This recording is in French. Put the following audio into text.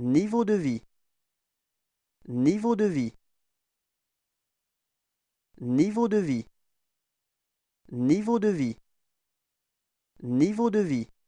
Niveau de vie. Niveau de vie. Niveau de vie. Niveau de vie. Niveau de vie.